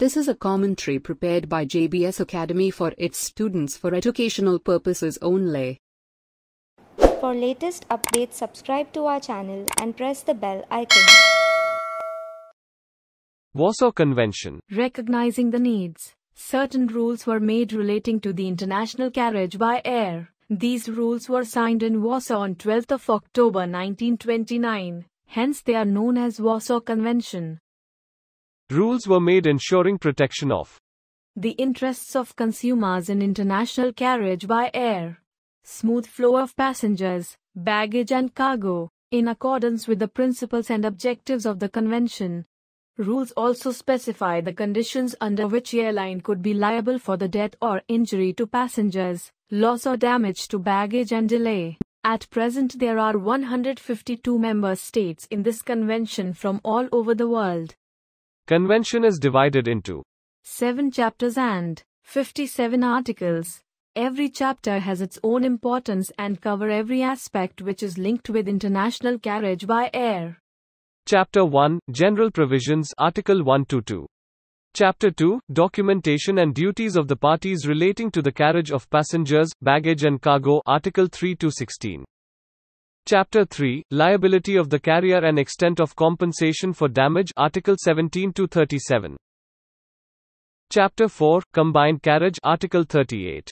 This is a commentary prepared by JBS Academy for its students for educational purposes only. For latest updates, subscribe to our channel and press the bell icon. Warsaw Convention Recognizing the needs, certain rules were made relating to the international carriage by air. These rules were signed in Warsaw on 12th of October 1929, hence they are known as Warsaw Convention. Rules were made ensuring protection of the interests of consumers in international carriage by air, smooth flow of passengers, baggage and cargo, in accordance with the principles and objectives of the convention. Rules also specify the conditions under which airline could be liable for the death or injury to passengers, loss or damage to baggage and delay. At present there are 152 member states in this convention from all over the world. Convention is divided into 7 chapters and 57 articles. Every chapter has its own importance and cover every aspect which is linked with international carriage by air. Chapter 1 General Provisions Article 122 Chapter 2 Documentation and Duties of the Parties Relating to the Carriage of Passengers, Baggage and Cargo Article 3 to 16 Chapter 3 Liability of the carrier and extent of compensation for damage Article 17 to 37 Chapter 4 Combined carriage Article 38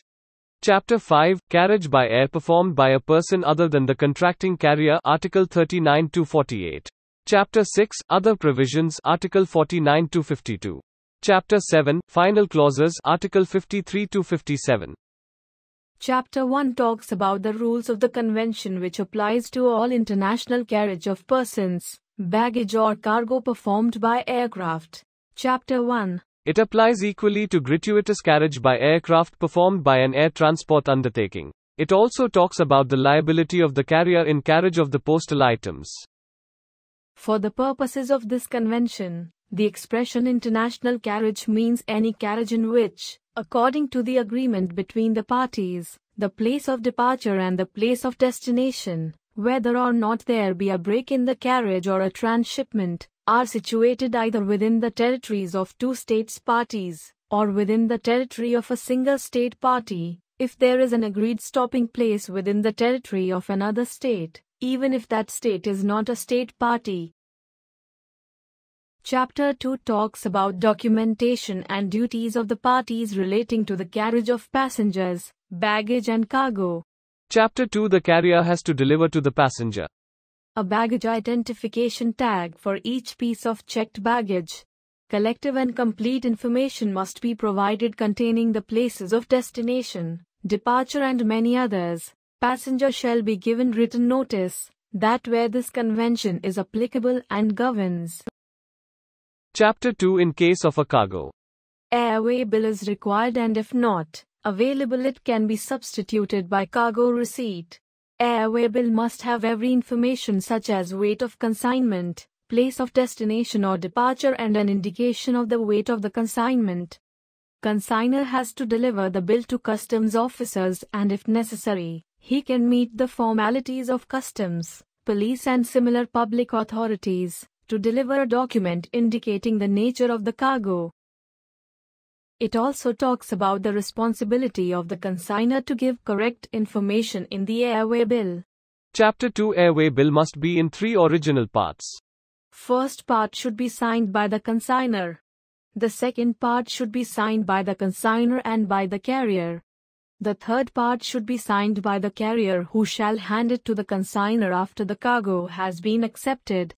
Chapter 5 Carriage by air performed by a person other than the contracting carrier Article 39 to 48 Chapter 6 Other provisions Article 49 to 52 Chapter 7 Final clauses Article 53 to 57 Chapter 1 talks about the rules of the convention which applies to all international carriage of persons, baggage or cargo performed by aircraft. Chapter 1 It applies equally to gratuitous carriage by aircraft performed by an air transport undertaking. It also talks about the liability of the carrier in carriage of the postal items. For the purposes of this convention, the expression international carriage means any carriage in which, according to the agreement between the parties, the place of departure and the place of destination, whether or not there be a break in the carriage or a transshipment, are situated either within the territories of two states parties, or within the territory of a single state party, if there is an agreed stopping place within the territory of another state, even if that state is not a state party, Chapter 2 talks about documentation and duties of the parties relating to the carriage of passengers, baggage and cargo. Chapter 2 The carrier has to deliver to the passenger a baggage identification tag for each piece of checked baggage. Collective and complete information must be provided containing the places of destination, departure and many others. Passenger shall be given written notice that where this convention is applicable and governs. Chapter 2 In case of a cargo. Airway bill is required and if not available it can be substituted by cargo receipt. Airway bill must have every information such as weight of consignment, place of destination or departure and an indication of the weight of the consignment. Consigner has to deliver the bill to customs officers and if necessary, he can meet the formalities of customs, police and similar public authorities, to deliver a document indicating the nature of the cargo. It also talks about the responsibility of the consignor to give correct information in the airway bill. Chapter 2 Airway bill must be in three original parts. First part should be signed by the consignor. The second part should be signed by the consignor and by the carrier. The third part should be signed by the carrier who shall hand it to the consignor after the cargo has been accepted.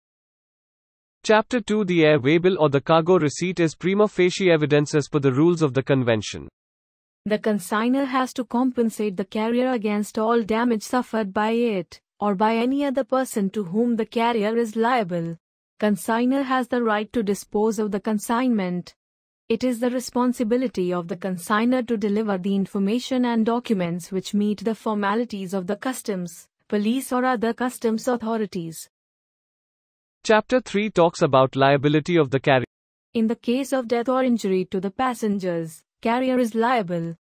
Chapter 2 The air waybill or the cargo receipt is prima facie evidence as per the rules of the convention. The consignor has to compensate the carrier against all damage suffered by it, or by any other person to whom the carrier is liable. Consignor has the right to dispose of the consignment. It is the responsibility of the consignor to deliver the information and documents which meet the formalities of the customs, police or other customs authorities. Chapter 3 talks about liability of the carrier. In the case of death or injury to the passengers, carrier is liable.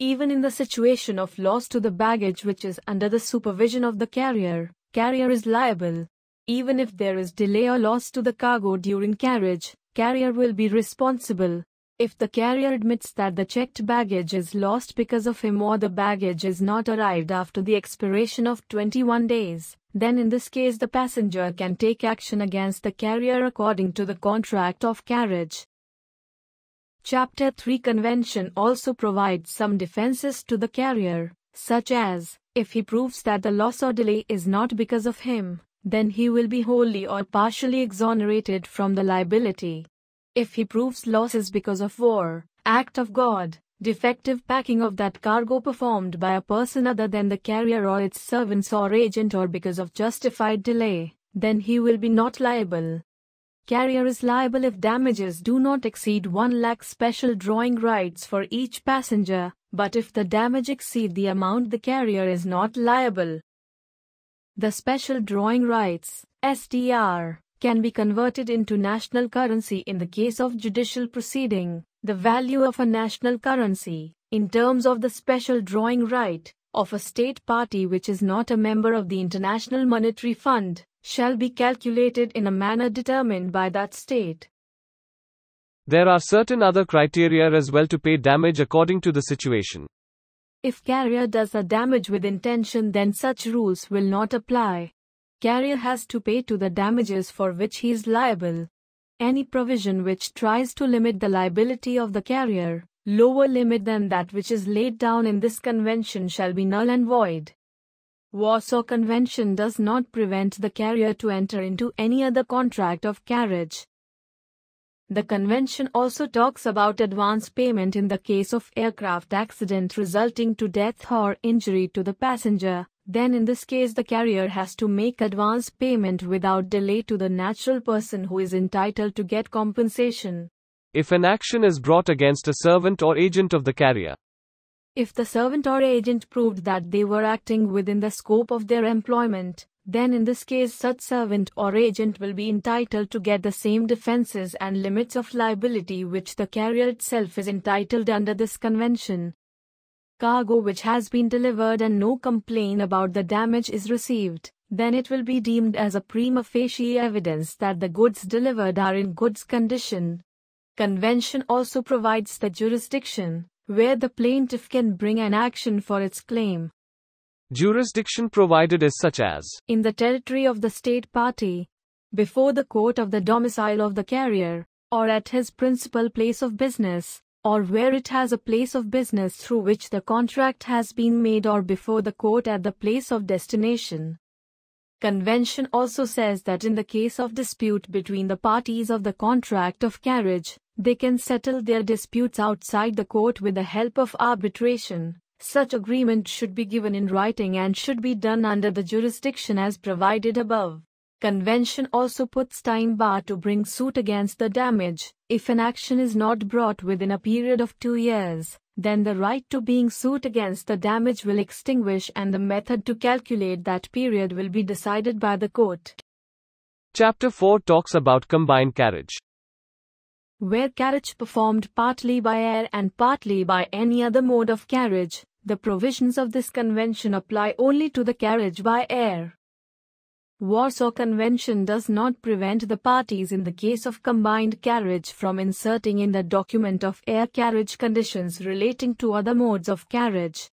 Even in the situation of loss to the baggage which is under the supervision of the carrier, carrier is liable. Even if there is delay or loss to the cargo during carriage, carrier will be responsible. If the carrier admits that the checked baggage is lost because of him or the baggage is not arrived after the expiration of 21 days, then in this case the passenger can take action against the carrier according to the contract of carriage. Chapter 3 Convention also provides some defenses to the carrier, such as, if he proves that the loss or delay is not because of him, then he will be wholly or partially exonerated from the liability. If he proves losses because of war, act of God, defective packing of that cargo performed by a person other than the carrier or its servants or agent or because of justified delay, then he will be not liable. Carrier is liable if damages do not exceed 1 lakh special drawing rights for each passenger, but if the damage exceed the amount the carrier is not liable. The special drawing rights, SDR, can be converted into national currency in the case of judicial proceeding. The value of a national currency, in terms of the special drawing right, of a state party which is not a member of the International Monetary Fund, shall be calculated in a manner determined by that state. There are certain other criteria as well to pay damage according to the situation. If carrier does a damage with intention then such rules will not apply carrier has to pay to the damages for which he is liable. Any provision which tries to limit the liability of the carrier, lower limit than that which is laid down in this convention shall be null and void. Warsaw Convention does not prevent the carrier to enter into any other contract of carriage. The convention also talks about advance payment in the case of aircraft accident resulting to death or injury to the passenger, then in this case the carrier has to make advance payment without delay to the natural person who is entitled to get compensation. If an action is brought against a servant or agent of the carrier. If the servant or agent proved that they were acting within the scope of their employment, then in this case such servant or agent will be entitled to get the same defenses and limits of liability which the carrier itself is entitled under this convention cargo which has been delivered and no complaint about the damage is received, then it will be deemed as a prima facie evidence that the goods delivered are in goods condition. Convention also provides the jurisdiction, where the plaintiff can bring an action for its claim. Jurisdiction provided is such as in the territory of the state party, before the court of the domicile of the carrier, or at his principal place of business, or where it has a place of business through which the contract has been made or before the court at the place of destination. Convention also says that in the case of dispute between the parties of the contract of carriage, they can settle their disputes outside the court with the help of arbitration. Such agreement should be given in writing and should be done under the jurisdiction as provided above. Convention also puts time bar to bring suit against the damage. If an action is not brought within a period of two years, then the right to being suit against the damage will extinguish and the method to calculate that period will be decided by the court. Chapter 4 talks about combined carriage. Where carriage performed partly by air and partly by any other mode of carriage, the provisions of this convention apply only to the carriage by air. Warsaw Convention does not prevent the parties in the case of combined carriage from inserting in the document of air carriage conditions relating to other modes of carriage.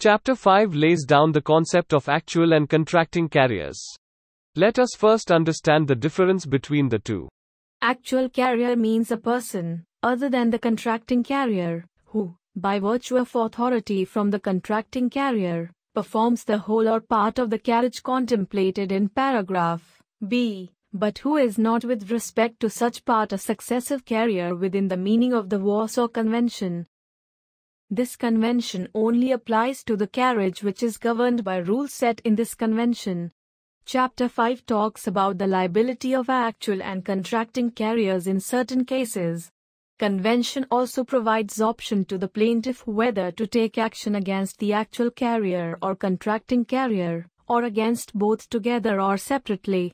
Chapter 5 lays down the concept of actual and contracting carriers. Let us first understand the difference between the two. Actual carrier means a person, other than the contracting carrier, who, by virtue of authority from the contracting carrier, performs the whole or part of the carriage contemplated in paragraph b, but who is not with respect to such part a successive carrier within the meaning of the Warsaw Convention. This convention only applies to the carriage which is governed by rules set in this convention. Chapter 5 talks about the liability of actual and contracting carriers in certain cases. Convention also provides option to the plaintiff whether to take action against the actual carrier or contracting carrier, or against both together or separately.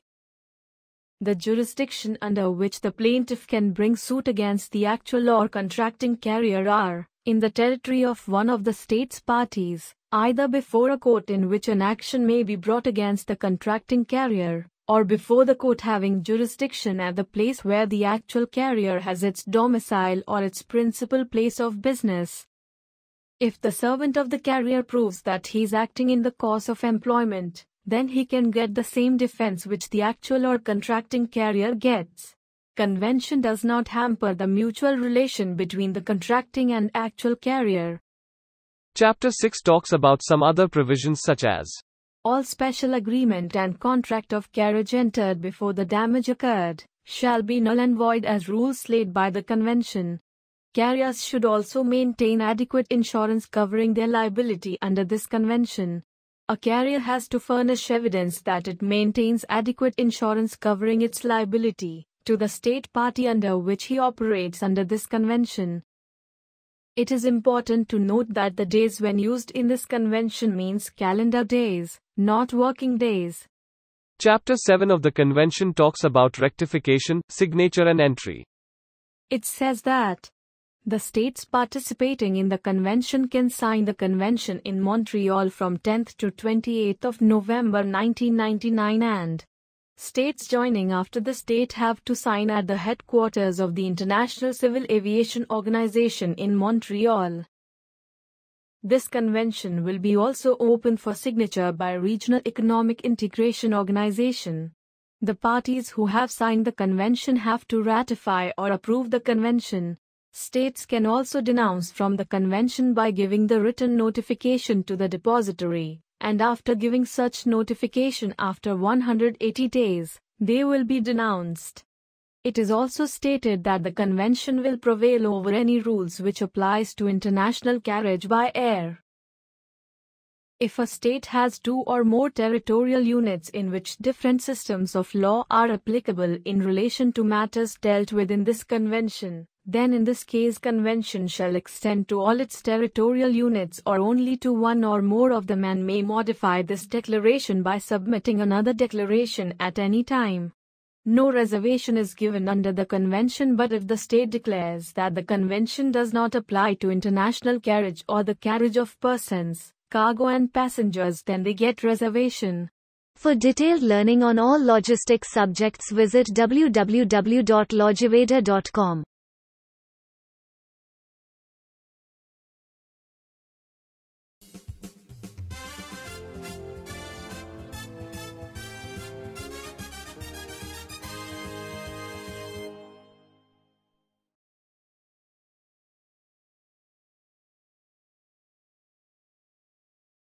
The jurisdiction under which the plaintiff can bring suit against the actual or contracting carrier are, in the territory of one of the state's parties, either before a court in which an action may be brought against the contracting carrier, or before the court having jurisdiction at the place where the actual carrier has its domicile or its principal place of business. If the servant of the carrier proves that he is acting in the course of employment, then he can get the same defense which the actual or contracting carrier gets. Convention does not hamper the mutual relation between the contracting and actual carrier. Chapter 6 talks about some other provisions such as all special agreement and contract of carriage entered before the damage occurred shall be null and void as rules laid by the convention. Carriers should also maintain adequate insurance covering their liability under this convention. A carrier has to furnish evidence that it maintains adequate insurance covering its liability to the state party under which he operates under this convention. It is important to note that the days when used in this convention means calendar days, not working days. Chapter 7 of the convention talks about rectification, signature, and entry. It says that the states participating in the convention can sign the convention in Montreal from 10th to 28th of November 1999 and States joining after the state have to sign at the headquarters of the International Civil Aviation Organization in Montreal. This convention will be also open for signature by Regional Economic Integration Organization. The parties who have signed the convention have to ratify or approve the convention. States can also denounce from the convention by giving the written notification to the depository and after giving such notification after 180 days, they will be denounced. It is also stated that the convention will prevail over any rules which applies to international carriage by air. If a state has two or more territorial units in which different systems of law are applicable in relation to matters dealt with in this convention, then in this case convention shall extend to all its territorial units or only to one or more of them and may modify this declaration by submitting another declaration at any time. No reservation is given under the convention but if the state declares that the convention does not apply to international carriage or the carriage of persons, cargo and passengers Then they get reservation. For detailed learning on all logistics subjects visit www.logiveda.com.